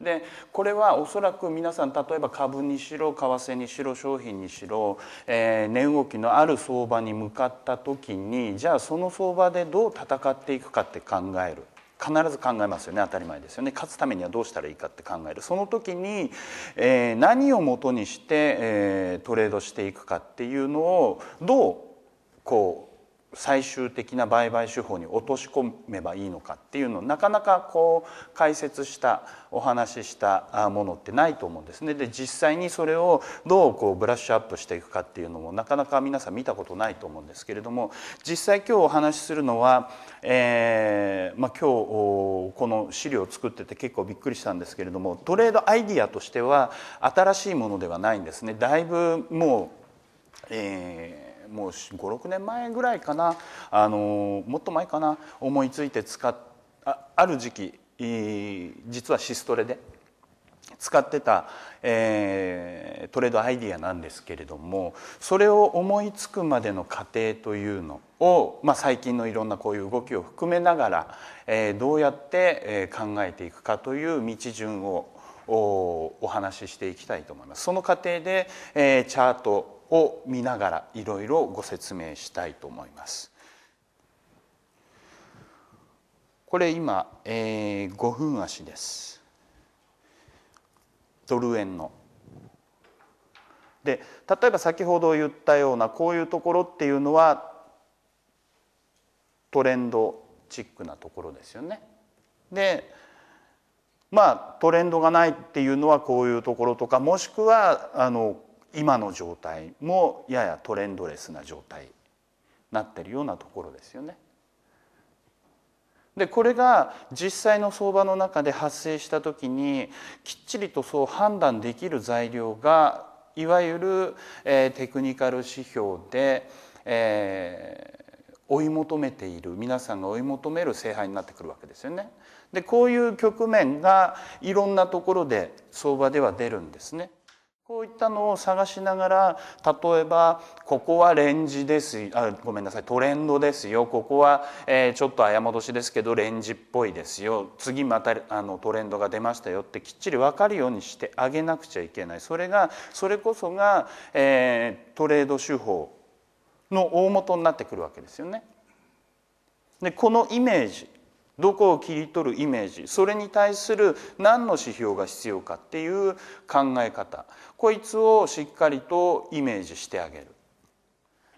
でこれはおそらく皆さん例えば株にしろ為替にしろ商品にしろ、えー、値動きのある相場に向かった時にじゃあその相場でどう戦っていくかって考える。必ず考えますよね当たり前ですよね勝つためにはどうしたらいいかって考えるその時に、えー、何をもとにして、えー、トレードしていくかっていうのをどうこう最終的な売買手法に落とし込めばいいのかっていうのをなかなかこう解説したお話ししたものってないと思うんですね。で実際にそれをどうこうブラッシュアップしていくかっていうのもなかなか皆さん見たことないと思うんですけれども実際今日お話しするのは、えーまあ、今日この資料を作ってて結構びっくりしたんですけれどもトレードアイディアとしては新しいものではないんですね。だいぶもう、えーもう56年前ぐらいかなあのもっと前かな思いついて使っあある時期実はシストレで使ってた、えー、トレードアイディアなんですけれどもそれを思いつくまでの過程というのを、まあ、最近のいろんなこういう動きを含めながら、えー、どうやって、え考えていくかという道順をお話ししていきたいと思います。その過程で、えー、チャートを見ながらいろいろご説明したいと思います。これ今、えー、5分足です。ドル円の。で例えば先ほど言ったようなこういうところっていうのはトレンドチックなところですよね。でまあトレンドがないっていうのはこういうところとかもしくはあの今の状態もややトレンドレスな状態なっているようなところですよね。でこれが実際の相場の中で発生した時にきっちりとそう判断できる材料がいわゆる、えー、テクニカル指標で、えー、追い求めている皆さんが追い求める聖杯になってくるわけですよね。でこういう局面がいろんなところで相場では出るんですね。こういったのを探しながら例えばここはレンジですあごめんなさいトレンドですよここは、えー、ちょっと過戻しですけどレンジっぽいですよ次またあのトレンドが出ましたよってきっちり分かるようにしてあげなくちゃいけないそれがそれこそが、えー、トレード手法の大元になってくるわけですよね。でこのイメージどこを切り取るイメージそれに対する何の指標が必要かっていう考え方こいつをしっかりとイメージしてあげる。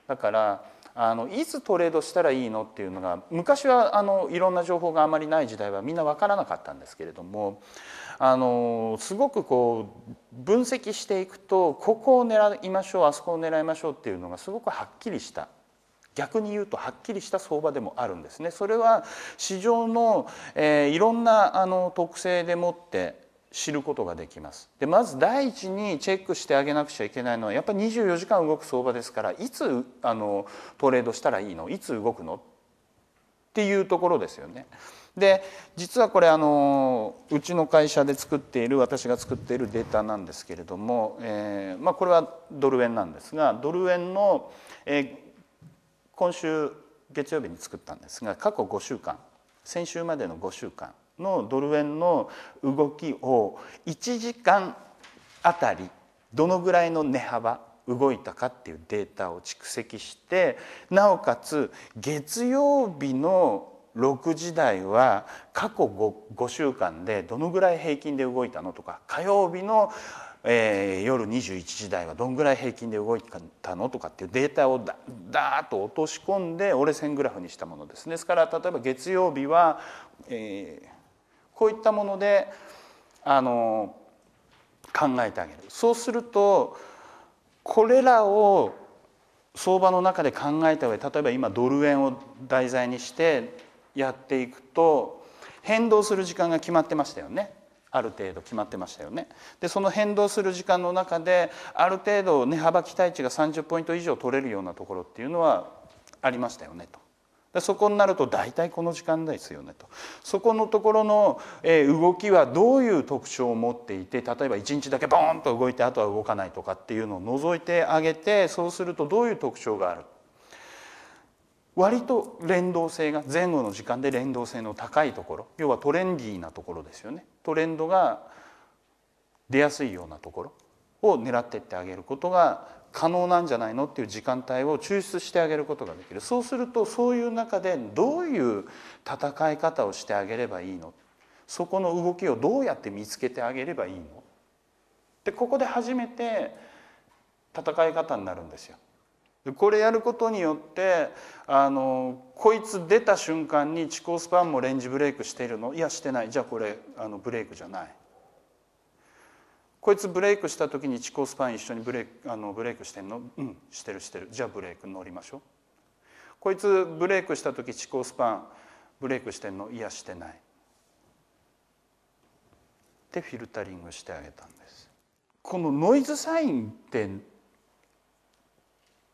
だからあのいつトレードしたらいいのっていうのが昔はあのいろんな情報があまりない時代はみんな分からなかったんですけれどもあのすごくこう分析していくとここを狙いましょうあそこを狙いましょうっていうのがすごくはっきりした逆に言うとはっきりした相場でもあるんですねそれは市場の、えー、いろんなあの特性でもって知ることができますでまず第一にチェックしてあげなくちゃいけないのはやっぱり24時間動く相場ですからいつあのトレードしたらいいのいつ動くのっていうところですよね。で実はこれあのうちの会社で作っている私が作っているデータなんですけれども、えーまあ、これはドル円なんですがドル円の、えー、今週月曜日に作ったんですが過去5週間先週までの5週間のドル円の動きを1時間あたりどのぐらいの値幅動いたかっていうデータを蓄積してなおかつ月曜日の6時台は過去 5, 5週間でどのぐらい平均で動いたのとか火曜日の、えー、夜21時台はどのぐらい平均で動いたのとかっていうデータをダーッと落とし込んで折れ線グラフにしたものですですから例えば月曜日は、えー、こういったものであの考えてあげるそうするとこれらを相場の中で考えた上例えば今ドル円を題材にしてやっていくと変動する時間が決まってましたよね。ある程度決まってましたよねでその変動する時間の中である程度値幅期待値が30ポイント以上取れるようなところっていうのはありましたよねと。でそこになると大体この時間ですよねとそこのところの動きはどういう特徴を持っていて例えば1日だけボーンと動いてあとは動かないとかっていうのを除いてあげてそうするとどういう特徴がある割と連動性が前後の時間で連動性の高いところ要はトレンディーなところですよねトレンドが出やすいようなところを狙っていってあげることが可能なんじゃないのっていう時間帯を抽出してあげることができるそうするとそういう中でどういう戦い方をしてあげればいいのそこの動きをどうやって見つけてあげればいいのでここで初めて戦い方になるんですよ。これやることによってあのこいつ出た瞬間に遅考スパンもレンジブレイクしているのいやしてないじゃあこれあのブレイクじゃないこいつブレイクした時に遅考スパン一緒にブレイクあのブレイクしてんのうんしてるしてるじゃあブレイク乗りましょうこいつブレイクした時遅考スパンブレイクしてんのいやしてないでフィルタリングしてあげたんですこのノイズサインって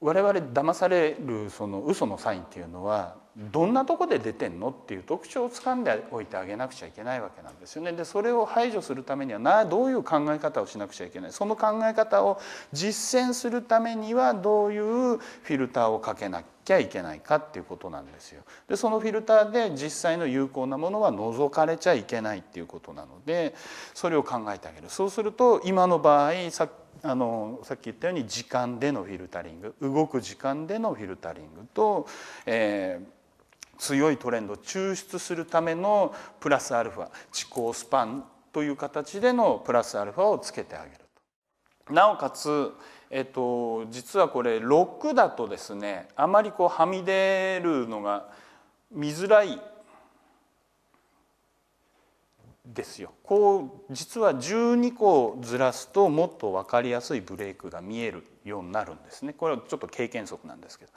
我々騙されるその嘘のサインっていうのはどんなとこで出てんのっていう特徴をつかんでおいてあげなくちゃいけないわけなんですよね。でそれを排除するためにはなどういう考え方をしなくちゃいけないその考え方を実践するためにはどういうフィルターをかけなきゃいけないかっていうことなんですよ。でそのフィルターで実際の有効なものは除かれちゃいけないっていうことなのでそれを考えてあげる。そうすると今の場合さあのさっき言ったように時間でのフィルタリング動く時間でのフィルタリングと、えー、強いトレンドを抽出するためのプラスアルファ遅考スパンという形でのプラスアルファをつけてあげると。なおかつ、えっと、実はこれ6だとですねあまりこうはみ出るのが見づらいですよこう実は12個ずらすともっと分かりやすいブレイクが見えるようになるんですねこれはちょっと経験則なんですけど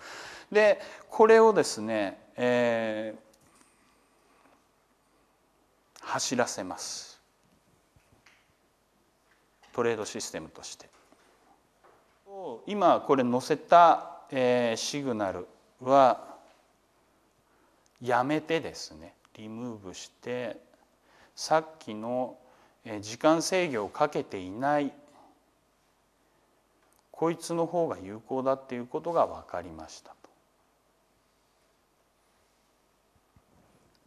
でこれをですね、えー、走らせますトレードシステムとして。今これ載せた、えー、シグナルはやめてですねリムーブしてさっきの時間制御をかけていないこいつの方が有効だっていうことが分かりましたと。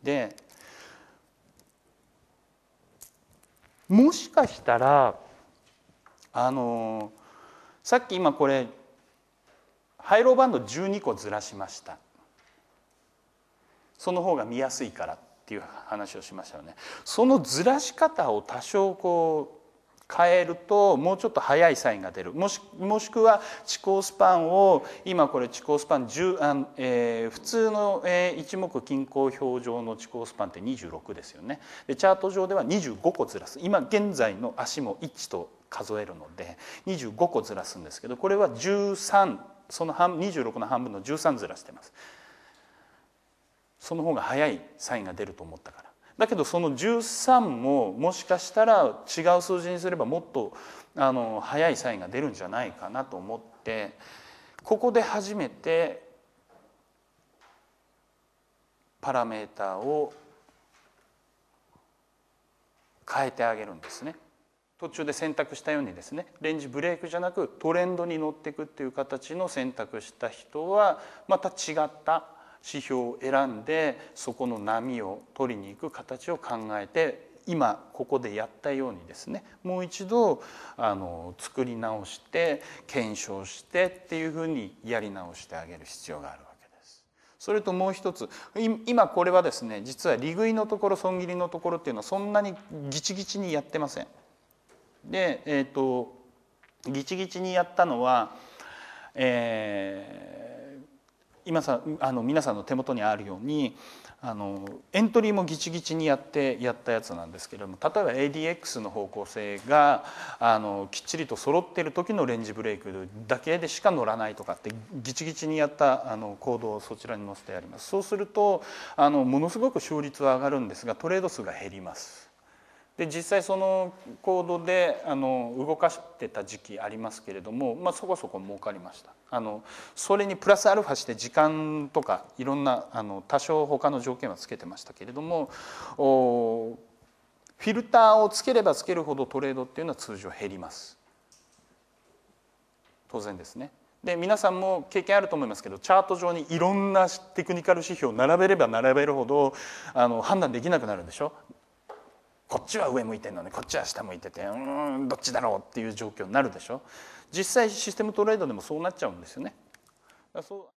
でもしかしたらあのーさっき今これハイローバンド12個ずらしましたその方が見やすいからっていう話をしましたよねそのずらし方を多少こう変えるともうちょっと早いサインが出るもしもしくは遅行スパンを今これ遅行スパン10あ、えー、普通の、えー、一目均衡表上の遅行スパンって26ですよねでチャート上では25個ずらす今現在の足も1と数えるので25個ずらすんですけどこれは13その半26の半分の13ずらしてますその方が早いサインが出ると思ったからだけどその13ももしかしたら違う数字にすればもっとあの早いサインが出るんじゃないかなと思ってここで初めてパラメーターを変えてあげるんですね。途中で選択したようにですねレンジブレイクじゃなくトレンドに乗っていくっていう形の選択した人はまた違った指標を選んでそこの波を取りに行く形を考えて今ここでやったようにですねもう一度あの作り直して検証してっていうふうにやり直してあげる必要があるわけです。それともう一つ今これはですね実は利食いのところ損切りのところっていうのはそんなにギチギチにやってません。でえっ、ー、とギチギチにやったのは、えー今さあの皆さんの手元にあるようにあのエントリーもギチギチにやってやったやつなんですけれども例えば ADX の方向性があのきっちりと揃ってる時のレンジブレイクだけでしか乗らないとかってギチギチにやったあの行動をそちらに載せてあります。そうするとあのものすごく勝率は上がるんですがトレード数が減ります。で実際そのコードであの動かしてた時期ありますけれども、まあ、そこそこ儲かりましたあのそれにプラスアルファして時間とかいろんなあの多少他の条件はつけてましたけれどもフィルターをつければつけるほどトレードっていうのは通常減ります当然ですねで皆さんも経験あると思いますけどチャート上にいろんなテクニカル指標を並べれば並べるほどあの判断できなくなるでしょこっちは上向いてるのにこっちは下向いててうんどっちだろうっていう状況になるでしょ実際システムトレードでもそうなっちゃうんですよね。そう